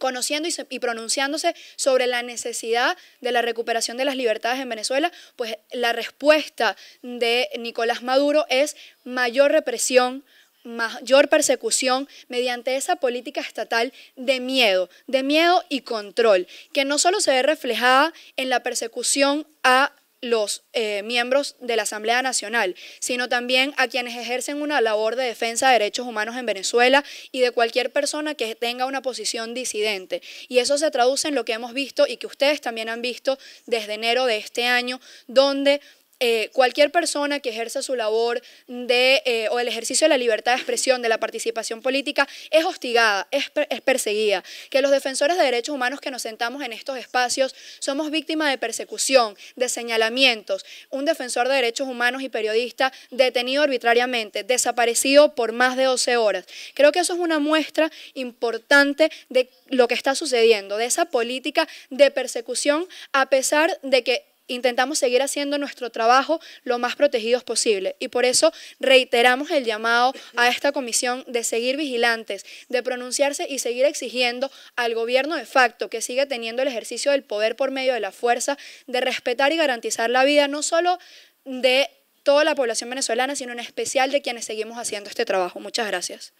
conociendo y, pronunciándose sobre la necesidad de la recuperación de las libertades en Venezuela, pues la respuesta de Nicolás Maduro es mayor represión mayor persecución mediante esa política estatal de miedo, de miedo y control, que no solo se ve reflejada en la persecución a los eh, miembros de la Asamblea Nacional, sino también a quienes ejercen una labor de defensa de derechos humanos en Venezuela y de cualquier persona que tenga una posición disidente. Y eso se traduce en lo que hemos visto y que ustedes también han visto desde enero de este año, donde eh, cualquier persona que ejerza su labor eh, o el ejercicio de la libertad de expresión, de la participación política, es hostigada, es, perseguida. Que los defensores de derechos humanos que nos sentamos en estos espacios somos víctimas de persecución, de señalamientos. Un defensor de derechos humanos y periodista detenido arbitrariamente, desaparecido por más de 12 horas. Creo que eso es una muestra importante de lo que está sucediendo, de esa política de persecución, a pesar de que intentamos seguir haciendo nuestro trabajo lo más protegidos posible. Y por eso reiteramos el llamado a esta comisión de seguir vigilantes, de pronunciarse y seguir exigiendo al gobierno de facto que sigue teniendo el ejercicio del poder por medio de la fuerza, de respetar y garantizar la vida no solo de toda la población venezolana, sino en especial de quienes seguimos haciendo este trabajo. Muchas gracias.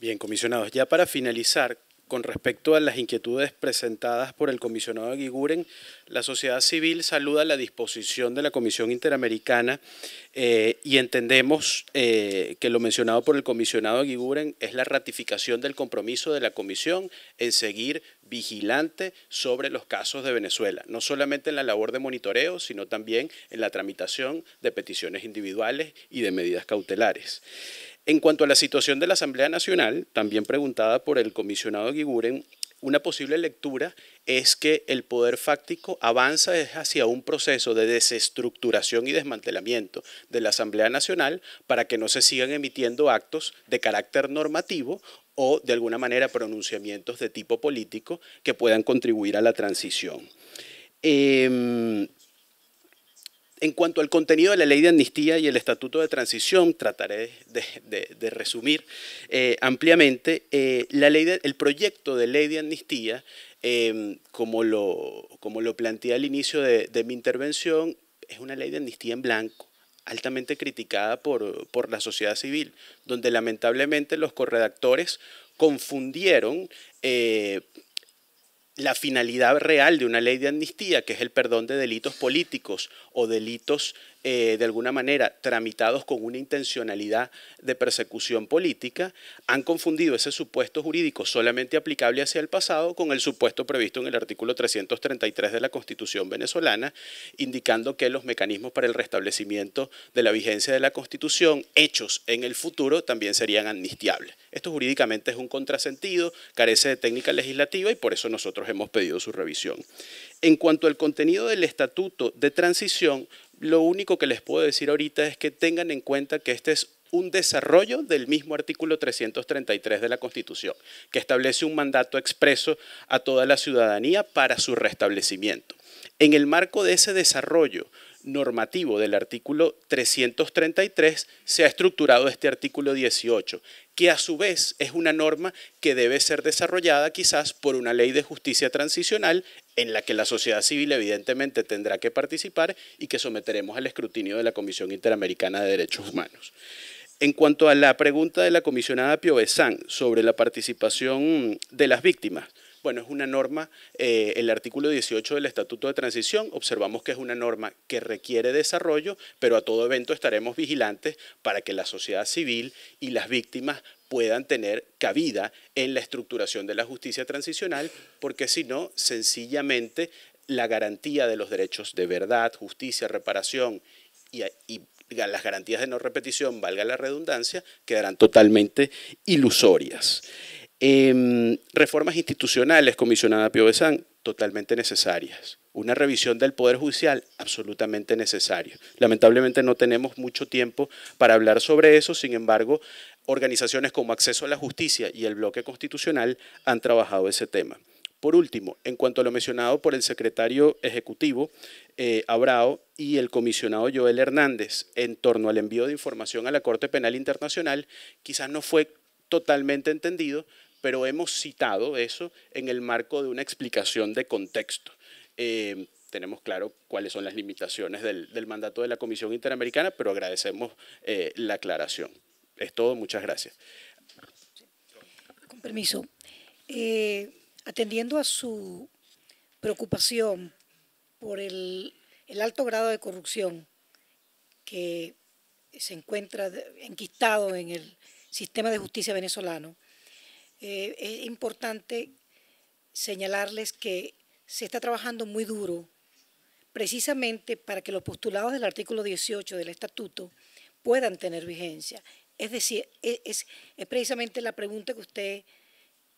Bien, comisionados, ya para finalizar, con respecto a las inquietudes presentadas por el comisionado Aguiguren, la sociedad civil saluda la disposición de la Comisión Interamericana eh, y entendemos eh, que lo mencionado por el comisionado Aguiguren es la ratificación del compromiso de la Comisión en seguir vigilante sobre los casos de Venezuela, no solamente en la labor de monitoreo, sino también en la tramitación de peticiones individuales y de medidas cautelares. En cuanto a la situación de la Asamblea Nacional, también preguntada por el comisionado Giguren, una posible lectura es que el poder fáctico avanza hacia un proceso de desestructuración y desmantelamiento de la Asamblea Nacional para que no se sigan emitiendo actos de carácter normativo o de alguna manera pronunciamientos de tipo político que puedan contribuir a la transición. Em, en cuanto al contenido de la ley de amnistía y el estatuto de transición, trataré de, resumir eh, ampliamente. Eh, la ley el proyecto de ley de amnistía, em, como, lo, planteé al inicio de mi intervención, es una ley de amnistía en blanco altamente criticada por, la sociedad civil, donde lamentablemente los corredactores confundieron eh, la finalidad real de una ley de amnistía, que es el perdón de delitos políticos o delitos eh, de alguna manera tramitados con una intencionalidad de persecución política, han confundido ese supuesto jurídico solamente aplicable hacia el pasado con el supuesto previsto en el artículo 333 de la Constitución venezolana, indicando que los mecanismos para el restablecimiento de la vigencia de la Constitución hechos en el futuro también serían amnistiables. Esto jurídicamente es un contrasentido, carece de técnica legislativa y por eso nosotros hemos pedido su revisión. En cuanto al contenido del Estatuto de Transición, lo único que les puedo decir ahorita es que tengan en cuenta que este es un desarrollo del mismo artículo 333 de la Constitución, que establece un mandato expreso a toda la ciudadanía para su restablecimiento. En el marco de ese desarrollo, normativo del artículo 333 se ha estructurado este artículo 18, que a su vez es una norma que debe ser desarrollada quizás por una ley de justicia transicional en la que la sociedad civil evidentemente tendrá que participar y que someteremos al escrutinio de la Comisión Interamericana de Derechos Humanos. En cuanto a la pregunta de la comisionada Piovesan sobre la participación de las víctimas, bueno, es una norma, eh, el artículo 18 del Estatuto de Transición, observamos que es una norma que requiere desarrollo, pero a todo evento estaremos vigilantes para que la sociedad civil y las víctimas puedan tener cabida en la estructuración de la justicia transicional, porque si no, sencillamente la garantía de los derechos de verdad, justicia, reparación y las garantías de no repetición, valga la redundancia, quedarán totalmente ilusorias. Em, reformas institucionales, comisionada Pio totalmente necesarias. Una revisión del Poder Judicial, absolutamente necesaria. Lamentablemente no tenemos mucho tiempo para hablar sobre eso, sin embargo, organizaciones como Acceso a la Justicia y el Bloque Constitucional han trabajado ese tema. Por último, en cuanto a lo mencionado por el secretario ejecutivo eh, Abrao y el comisionado Joel Hernández en torno al envío de información a la Corte Penal Internacional, quizás no fue totalmente entendido, pero hemos citado eso en el marco de una explicación de contexto. Eh, tenemos claro cuáles son las limitaciones del, mandato de la Comisión Interamericana, pero agradecemos eh, la aclaración. Es todo, muchas gracias. Con permiso. Eh, atendiendo a su preocupación por el alto grado de corrupción que se encuentra enquistado en el sistema de justicia venezolano, eh, es importante señalarles que se está trabajando muy duro precisamente para que los postulados del artículo 18 del estatuto puedan tener vigencia. Es decir, e-, es, precisamente la pregunta que usted,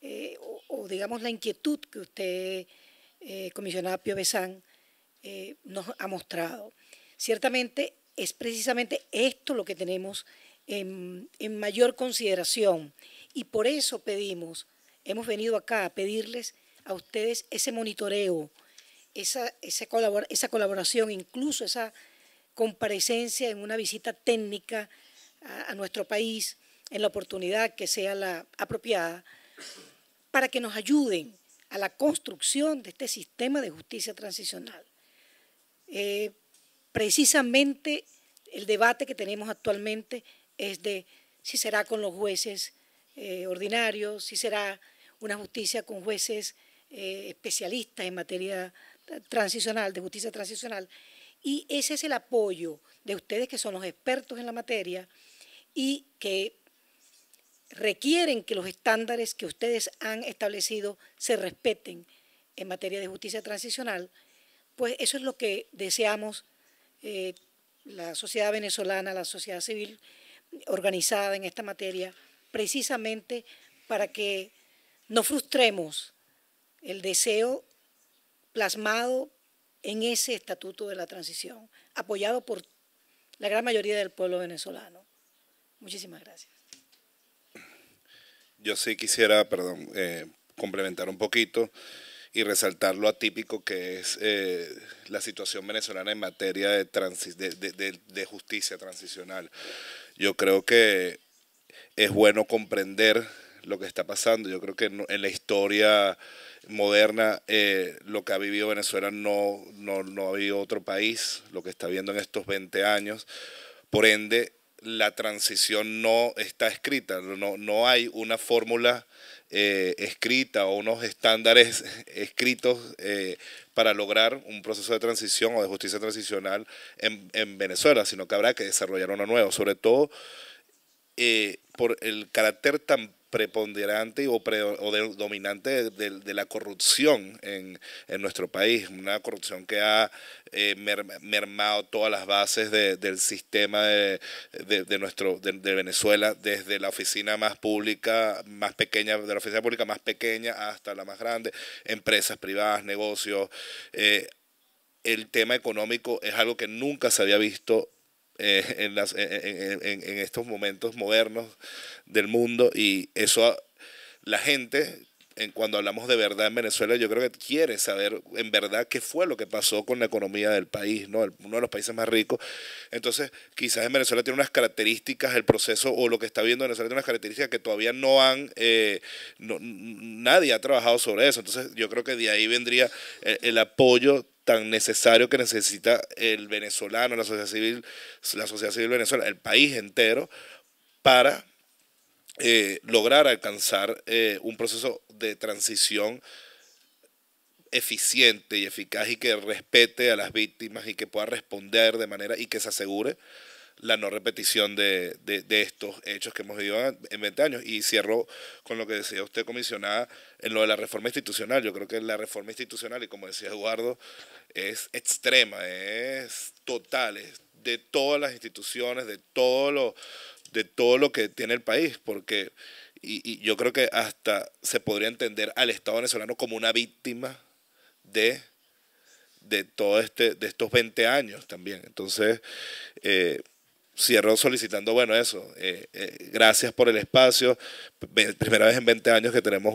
eh, o, digamos la inquietud que usted, eh, comisionada Pio nos ha mostrado. Ciertamente es precisamente esto lo que tenemos en mayor consideración. Y por eso pedimos, hemos venido acá a pedirles a ustedes ese monitoreo, esa, colaboración, incluso esa comparecencia en una visita técnica a, nuestro país, en la oportunidad que sea la apropiada, para que nos ayuden a la construcción de este sistema de justicia transicional. Eh, precisamente el debate que tenemos actualmente es de si será con los jueces eh, ordinario, si será una justicia con jueces eh, especialistas en materia transicional, de justicia transicional. Y ese es el apoyo de ustedes que son los expertos en la materia y que requieren que los estándares que ustedes han establecido se respeten en materia de justicia transicional, pues eso es lo que deseamos eh, la sociedad venezolana, la sociedad civil organizada en esta materia, precisamente para que no frustremos el deseo plasmado en ese estatuto de la transición, apoyado por la gran mayoría del pueblo venezolano. Muchísimas gracias. Yo sí quisiera, perdón, eh, complementar un poquito y resaltar lo atípico que es eh, la situación venezolana en materia de, de, de, justicia transicional. Yo creo que es bueno comprender lo que está pasando. Yo creo que en la historia moderna eh, lo que ha vivido Venezuela no, no, ha habido otro país, lo que está viendo en estos 20 años. Por ende, la transición no está escrita, no, no hay una fórmula eh, escrita o unos estándares escritos eh, para lograr un proceso de transición o de justicia transicional en, en Venezuela, sino que habrá que desarrollar uno nuevo, sobre todo eh, por el carácter tan preponderante o, dominante de, la corrupción en, nuestro país, una corrupción que ha eh, mermado todas las bases del sistema de, Venezuela, desde la oficina más pública, más pequeña, de la oficina pública más pequeña hasta la más grande, empresas privadas, negocios. Eh, el tema económico es algo que nunca se había visto eh, en, las, eh, eh, en, en, en, estos momentos modernos del mundo y eso la gente en cuando hablamos de verdad en Venezuela yo creo que quiere saber en verdad qué fue lo que pasó con la economía del país no uno de los países más ricos entonces quizás en Venezuela tiene unas características el proceso o lo que está viendo en Venezuela tiene unas características que todavía no han nadie ha trabajado sobre eso entonces yo creo que de ahí vendría el, el apoyo tan necesario que necesita el venezolano, la sociedad civil, la sociedad civil venezolana, el país entero, para eh, lograr alcanzar eh, un proceso de transición eficiente y eficaz y que respete a las víctimas y que pueda responder de manera y que se asegure la no repetición de, de, estos hechos que hemos vivido en 20 años. Y cierro con lo que decía usted, comisionada, en lo de la reforma institucional. Yo creo que la reforma institucional, y como decía Eduardo, es extrema, es total, es de todas las instituciones, de todo lo, de todo lo que tiene el país, porque y, yo creo que hasta se podría entender al Estado venezolano como una víctima de de todo este de estos 20 años también. Entonces, eh, cierro solicitando, bueno, eso, eh, eh, gracias por el espacio. primera vez en 20 años que tenemos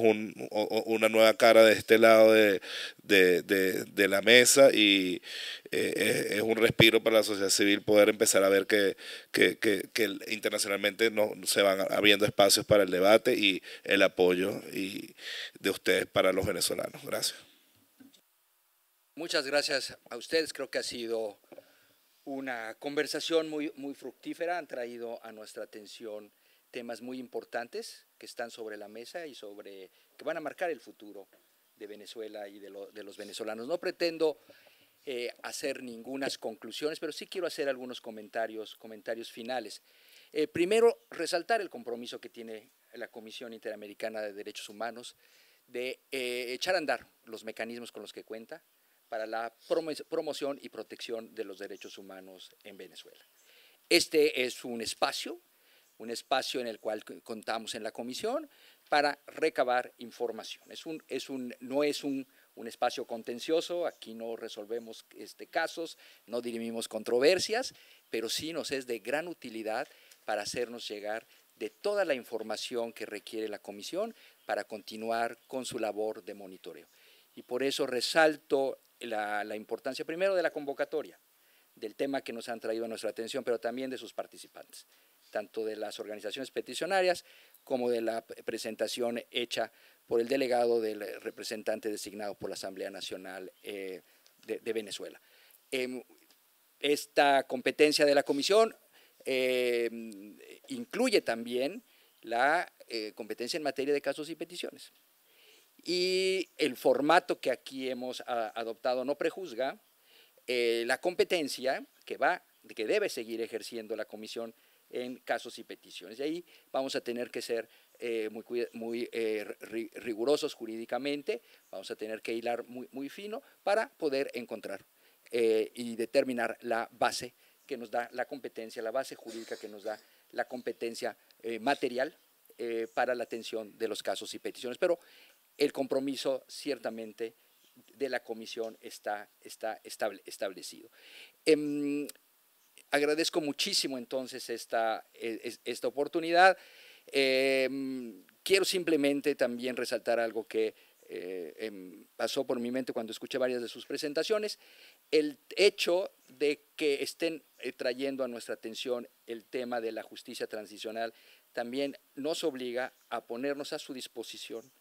una nueva cara de este lado de, de, de, la mesa y eh, es, un respiro para la sociedad civil poder empezar a ver que, que, que, que internacionalmente no, se van abriendo espacios para el debate y el apoyo y de ustedes para los venezolanos. Gracias. Muchas gracias a ustedes. Creo que ha sido una conversación muy, fructífera, han traído a nuestra atención temas muy importantes que están sobre la mesa y sobre que van a marcar el futuro de Venezuela y de, los venezolanos. No pretendo eh, hacer ninguna conclusiones, pero sí quiero hacer algunos comentarios, comentarios finales. Eh, primero, resaltar el compromiso que tiene la Comisión Interamericana de Derechos Humanos de eh, echar a andar los mecanismos con los que cuenta, para la promoción y protección de los derechos humanos en Venezuela. Este es un espacio, un espacio en el cual contamos en la comisión para recabar información. Es un, es un, no es un, un espacio contencioso, aquí no resolvemos este, casos, no dirimimos controversias, pero sí nos es de gran utilidad para hacernos llegar de toda la información que requiere la comisión para continuar con su labor de monitoreo. Y por eso resalto la, importancia primero de la convocatoria, del tema que nos han traído a nuestra atención, pero también de sus participantes, tanto de las organizaciones peticionarias como de la presentación hecha por el delegado del eh, representante designado por la Asamblea Nacional eh, de, Venezuela. Em, esta competencia de la comisión em, incluye también la eh, competencia en materia de casos y peticiones. Y el formato que aquí hemos ah, adoptado no prejuzga eh, la competencia que, va, que debe seguir ejerciendo la comisión en casos y peticiones. Y ahí vamos a tener que ser eh, muy, eh, rigurosos jurídicamente, vamos a tener que hilar muy, fino para poder encontrar y determinar la base que nos da la competencia, la base jurídica que nos da la competencia material para la atención de los casos y peticiones. Pero el compromiso ciertamente de la comisión está, establecido. Em, agradezco muchísimo entonces esta, e, oportunidad. Em, quiero simplemente también resaltar algo que eh, em, pasó por mi mente cuando escuché varias de sus presentaciones, el hecho de que estén eh, trayendo a nuestra atención el tema de la justicia transicional también nos obliga a ponernos a su disposición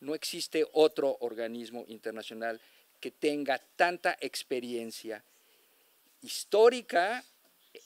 no existe otro organismo internacional que tenga tanta experiencia histórica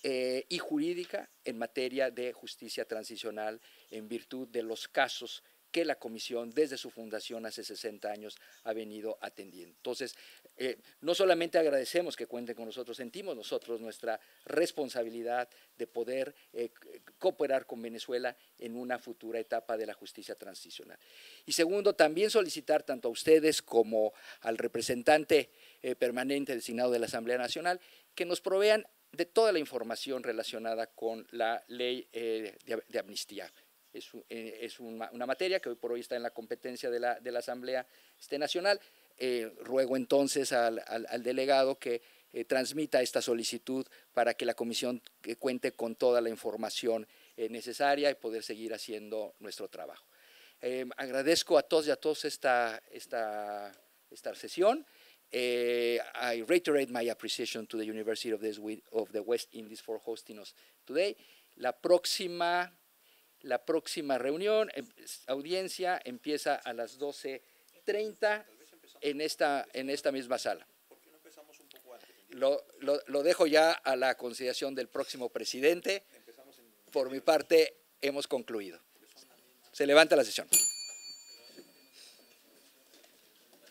eh, y jurídica en materia de justicia transicional en virtud de los casos que la comisión desde su fundación hace 60 años ha venido atendiendo. Entonces, eh, no solamente agradecemos que cuenten con nosotros, sentimos nosotros nuestra responsabilidad de poder eh, cooperar con Venezuela en una futura etapa de la justicia transicional. Y segundo, también solicitar tanto a ustedes como al representante eh, permanente designado de la Asamblea Nacional que nos provean de toda la información relacionada con la ley de amnistía es, eh, es una, materia que hoy por hoy está en la competencia de la, de la Asamblea este, Nacional. Eh, ruego entonces al, al, delegado que eh, transmita esta solicitud para que la comisión cuente con toda la información necesaria y poder seguir haciendo nuestro trabajo. agradezco a todos y a todos esta, esta, esta sesión. I reiterate my appreciation to the University of the West Indies for hosting us today. La próxima la próxima reunión, em, audiencia, empieza a las 12.30 en esta, en esta misma sala. Lo, lo, lo, dejo ya a la consideración del próximo presidente. Por mi parte, hemos concluido. Se levanta la sesión.